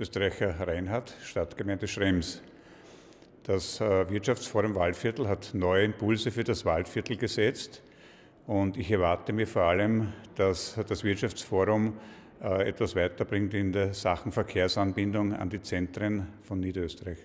Österreicher Reinhardt, Stadtgemeinde Schrems. Das äh, Wirtschaftsforum Waldviertel hat neue Impulse für das Waldviertel gesetzt und ich erwarte mir vor allem, dass das Wirtschaftsforum äh, etwas weiterbringt in der Sachen Verkehrsanbindung an die Zentren von Niederösterreich.